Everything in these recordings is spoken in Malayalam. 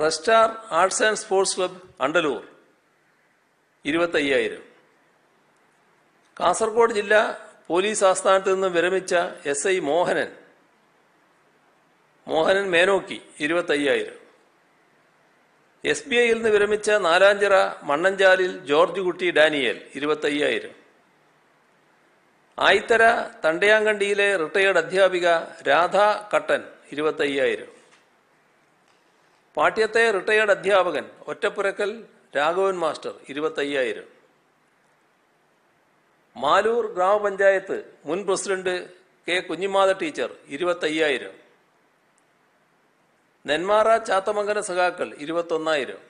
റെസ്റ്റാർ arts and sports club Andalur അയ്യായിരം കാസർഗോഡ് ജില്ല പോലീസ് ആസ്ഥാനത്ത് നിന്ന് വിരമിച്ച എസ് ഐ മോഹനൻ മോഹനൻ മേനോക്കി അയ്യായിരം എസ് ബി ഐയിൽ നിന്ന് വിരമിച്ച നാലാഞ്ചിറ മണ്ണഞ്ചാലിൽ ജോർജ് കുട്ടി ഡാനിയൽ അയ്യായിരം ആയിത്തര തണ്ടയാങ്കണ്ടിയിലെ റിട്ടയേർഡ് അധ്യാപിക രാധാ കട്ടൻ അയ്യായിരം പാട്യത്തെ റിട്ടയേർഡ് അധ്യാപകൻ ഒറ്റപ്പുരക്കൽ രാഘവൻ മാസ്റ്റർ ഇരുപത്തയ്യായിരം മാലൂർ ഗ്രാമപഞ്ചായത്ത് മുൻ പ്രസിഡന്റ് കെ കുഞ്ഞിമാത ടീച്ചർ ഇരുപത്തയ്യായിരം നെന്മാറ ചാത്തമംഗല സഖാക്കൾ ഇരുപത്തൊന്നായിരം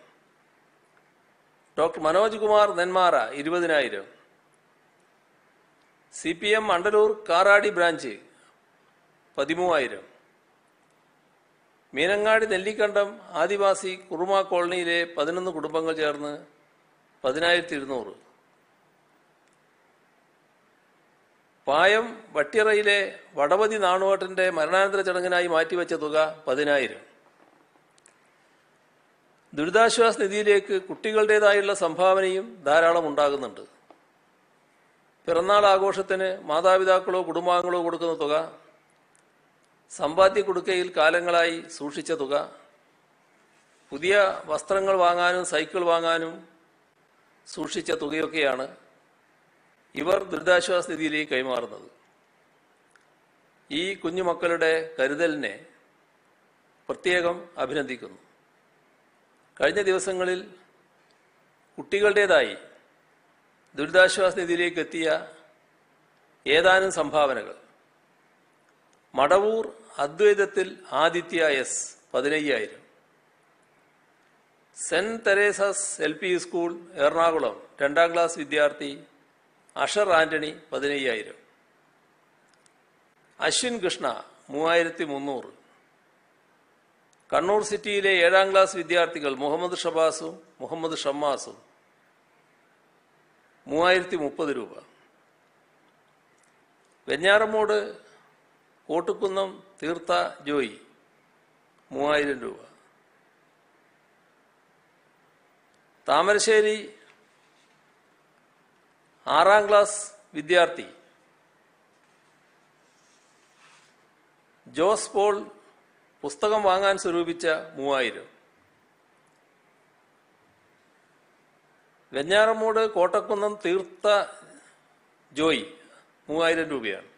ഡോക്ടർ മനോജ് കുമാർ നെന്മാറ ഇരുപതിനായിരം C P M Mandalur Karadi branch പതിമൂവായിരം മീനങ്ങാടി നെല്ലിക്കണ്ടം ആദിവാസി കുറുമ കോളനിയിലെ പതിനൊന്ന് കുടുംബങ്ങൾ ചേർന്ന് പതിനായിരത്തി ഇരുന്നൂറ് പായം വട്ടിയറയിലെ വടവതി നാണുവാട്ടിൻ്റെ മരണാനന്തര ചടങ്ങിനായി മാറ്റിവെച്ച തുക പതിനായിരം ദുരിതാശ്വാസ നിധിയിലേക്ക് കുട്ടികളുടേതായുള്ള സംഭാവനയും ധാരാളം ഉണ്ടാകുന്നുണ്ട് പിറന്നാൾ ആഘോഷത്തിന് മാതാപിതാക്കളോ കുടുംബാംഗങ്ങളോ കൊടുക്കുന്ന തുക സമ്പാദ്യ കുടുക്കയിൽ കാലങ്ങളായി സൂക്ഷിച്ച തുക പുതിയ വസ്ത്രങ്ങൾ വാങ്ങാനും സൈക്കിൾ വാങ്ങാനും സൂക്ഷിച്ച തുകയൊക്കെയാണ് ഇവർ ദുരിതാശ്വാസ നിധിയിലേക്ക് കൈമാറുന്നത് ഈ കുഞ്ഞുമക്കളുടെ കരുതലിനെ പ്രത്യേകം അഭിനന്ദിക്കുന്നു കഴിഞ്ഞ ദിവസങ്ങളിൽ കുട്ടികളുടേതായി ദുരിതാശ്വാസ നിധിയിലേക്ക് എത്തിയ ഏതാനും സംഭാവനകൾ മടവൂർ അദ്വൈതത്തിൽ ആദിത്യ എസ് പതിനയ്യായിരം Saint Theresa's L P school Ernakulam രണ്ടാം ക്ലാസ് വിദ്യാർത്ഥി അഷർ ആന്റണി പതിനയ്യായിരം അശ്വിൻ കൃഷ്ണ മൂവായിരത്തി മുന്നൂറ് കണ്ണൂർ സിറ്റിയിലെ ഏഴാം ക്ലാസ് വിദ്യാർത്ഥികൾ മുഹമ്മദ് ഷബാസും മുഹമ്മദ് ഷമ്മാസും മൂവായിരത്തി മുപ്പത് രൂപ വെഞ്ഞാറമൂട് കോട്ടുകുന്നം തീർത്ത ജോയി മൂവായിരം രൂപ താമരശ്ശേരി ആറാം ക്ലാസ് വിദ്യാർത്ഥി ജോസ് പോൾ പുസ്തകം വാങ്ങാൻ സ്വരൂപിച്ച മൂവായിരം വെഞ്ഞാറമൂട് കോട്ടക്കുന്നം തീർത്ത ജോയി മൂവായിരം രൂപയാണ്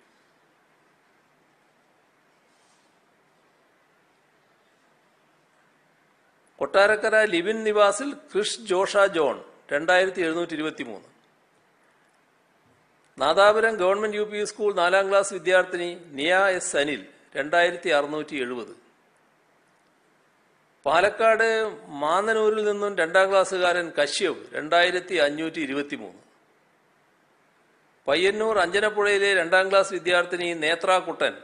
കൊട്ടാരക്കര ലിവിൻ നിവാസിൽ ക്രിഷ് ജോഷ ജോൺ രണ്ടായിരത്തി എഴുന്നൂറ്റി ഇരുപത്തി മൂന്ന് Nadapuram government U P school നാലാം ക്ലാസ് വിദ്യാർത്ഥിനി നിയ എസ് അനിൽ രണ്ടായിരത്തി അറുന്നൂറ്റി എഴുപത് പാലക്കാട് മാന്നനൂരിൽ നിന്നും രണ്ടാം ക്ലാസ്സുകാരൻ കശ്യപ് രണ്ടായിരത്തി അഞ്ഞൂറ്റി ഇരുപത്തി മൂന്ന് പയ്യന്നൂർ അഞ്ചനപ്പുഴയിലെ രണ്ടാം ക്ലാസ് വിദ്യാർത്ഥിനി നേത്രാകുട്ടൻ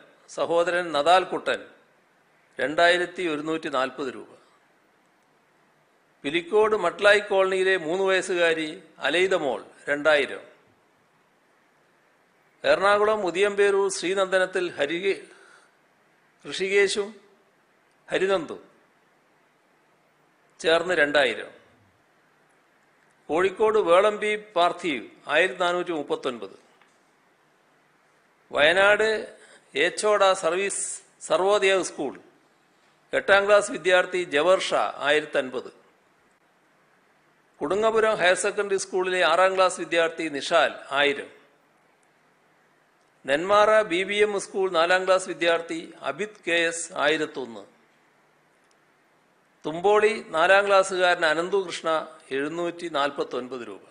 സഹോദരൻ നദാൽകുട്ടൻ രണ്ടായിരത്തി ഒരുന്നൂറ്റി നാൽപ്പത് രൂപ പിലിക്കോട് മട്ലായി കോളനിയിലെ മൂന്ന് വയസ്സുകാരി അലൈദ മോൾ രണ്ടായിരം എറണാകുളം മുതിയമ്പേരൂർ ശ്രീനന്ദനത്തിൽ ഹരി ഋഷികേശും ഹരിനന്ദു ചേർന്ന് രണ്ടായിരം കോഴിക്കോട് വേളമ്പി പാർത്ഥീവ് ആയിരത്തി നാനൂറ്റി മുപ്പത്തൊൻപത് വയനാട് ഏച്ചോട സർവീസ് സർവോദയ സ്കൂൾ എട്ടാം ക്ലാസ് വിദ്യാർത്ഥി ജവർഷ ആയിരത്തി അൻപത് കുടുങ്ങപുരം ഹയർ സെക്കൻഡറി സ്കൂളിലെ ആറാം ക്ലാസ് വിദ്യാർത്ഥി നിഷാൽ ആയിരം Nenmara B B M school നാലാം ക്ലാസ് വിദ്യാർത്ഥി അബിത് കെ എസ് ആയിരത്തൊന്ന് തുമ്പോളി നാലാം ക്ലാസ്സുകാരൻ അനന്തുകൃഷ്ണ എഴുന്നൂറ്റി നാൽപ്പത്തൊൻപത് രൂപ